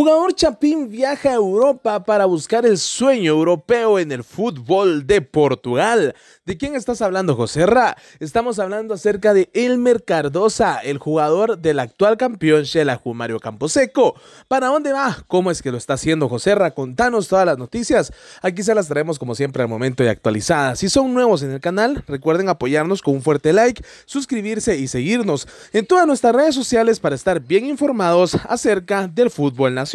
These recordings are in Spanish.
Jugador Chapín viaja a Europa para buscar el sueño europeo en el fútbol de Portugal. ¿De quién estás hablando, José Ra? Estamos hablando acerca de Elmer Cardosa, el jugador del actual campeón Shela Mario Camposeco. ¿Para dónde va? ¿Cómo es que lo está haciendo, José Ra? Contanos todas las noticias. Aquí se las traemos como siempre al momento y actualizadas. Si son nuevos en el canal, recuerden apoyarnos con un fuerte like, suscribirse y seguirnos en todas nuestras redes sociales para estar bien informados acerca del fútbol nacional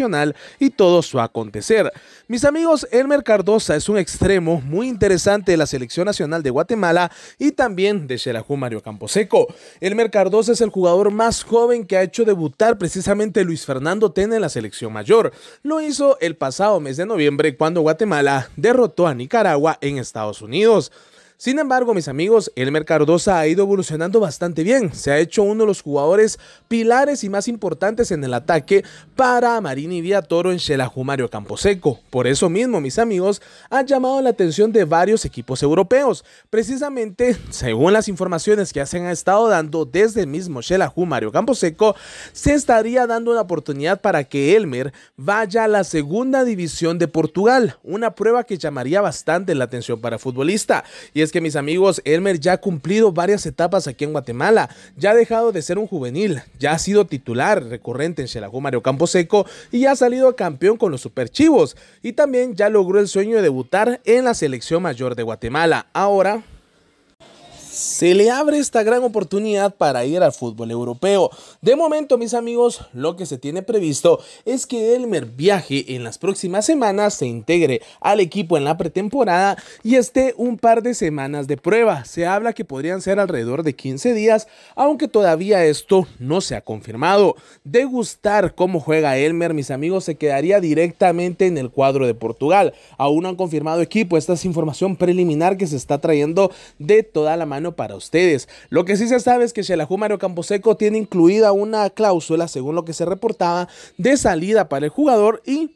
y todo su acontecer. Mis amigos, Elmer Cardosa es un extremo muy interesante de la Selección Nacional de Guatemala y también de Xelajú Mario Camposeco. Elmer Cardosa es el jugador más joven que ha hecho debutar precisamente Luis Fernando Tena en la selección mayor. Lo hizo el pasado mes de noviembre cuando Guatemala derrotó a Nicaragua en Estados Unidos. Sin embargo, mis amigos, Elmer Cardosa ha ido evolucionando bastante bien. Se ha hecho uno de los jugadores pilares y más importantes en el ataque para Marini Toro en Xelajumario Mario Camposeco. Por eso mismo, mis amigos, ha llamado la atención de varios equipos europeos. Precisamente, según las informaciones que se han estado dando desde el mismo Xelajumario Mario Camposeco, se estaría dando una oportunidad para que Elmer vaya a la segunda división de Portugal, una prueba que llamaría bastante la atención para futbolista. Y es que mis amigos, Elmer ya ha cumplido varias etapas aquí en Guatemala, ya ha dejado de ser un juvenil, ya ha sido titular recurrente en Xelajú Mario Camposeco y ya ha salido campeón con los Superchivos y también ya logró el sueño de debutar en la selección mayor de Guatemala. Ahora se le abre esta gran oportunidad para ir al fútbol europeo. De momento, mis amigos, lo que se tiene previsto es que Elmer viaje en las próximas semanas, se integre al equipo en la pretemporada y esté un par de semanas de prueba. Se habla que podrían ser alrededor de 15 días, aunque todavía esto no se ha confirmado. De gustar cómo juega Elmer, mis amigos, se quedaría directamente en el cuadro de Portugal. Aún no han confirmado equipo, esta es información preliminar que se está trayendo de toda la mano para ustedes. Lo que sí se sabe es que Mario Camposeco tiene incluida una cláusula, según lo que se reportaba, de salida para el jugador y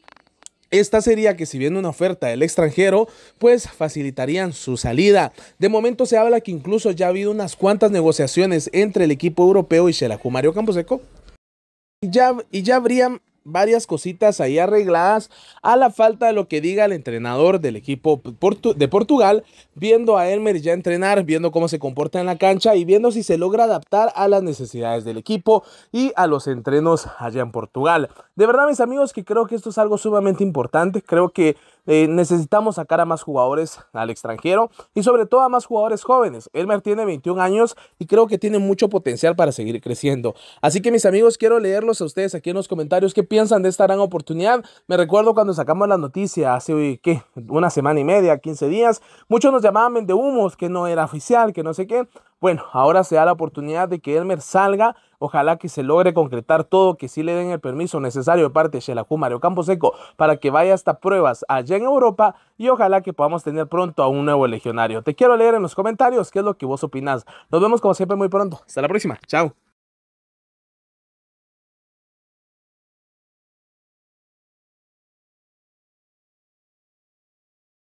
esta sería que si viene una oferta del extranjero, pues facilitarían su salida. De momento se habla que incluso ya ha habido unas cuantas negociaciones entre el equipo europeo y el Mario Camposeco. Y ya, y ya habrían varias cositas ahí arregladas a la falta de lo que diga el entrenador del equipo de Portugal, viendo a Elmer ya entrenar, viendo cómo se comporta en la cancha y viendo si se logra adaptar a las necesidades del equipo y a los entrenos allá en Portugal. De verdad, mis amigos, que creo que esto es algo sumamente importante, creo que eh, necesitamos sacar a más jugadores al extranjero y sobre todo a más jugadores jóvenes. Elmer tiene 21 años y creo que tiene mucho potencial para seguir creciendo. Así que mis amigos, quiero leerlos a ustedes aquí en los comentarios qué piensan de esta gran oportunidad. Me recuerdo cuando sacamos la noticia hace una semana y media, 15 días, muchos nos llamaban de humos, que no era oficial, que no sé qué. Bueno, ahora se da la oportunidad de que Elmer salga. Ojalá que se logre concretar todo, que sí le den el permiso necesario de parte de o Mario Camposeco para que vaya hasta pruebas allá en Europa y ojalá que podamos tener pronto a un nuevo legionario. Te quiero leer en los comentarios qué es lo que vos opinás. Nos vemos como siempre muy pronto. Hasta la próxima. Chao.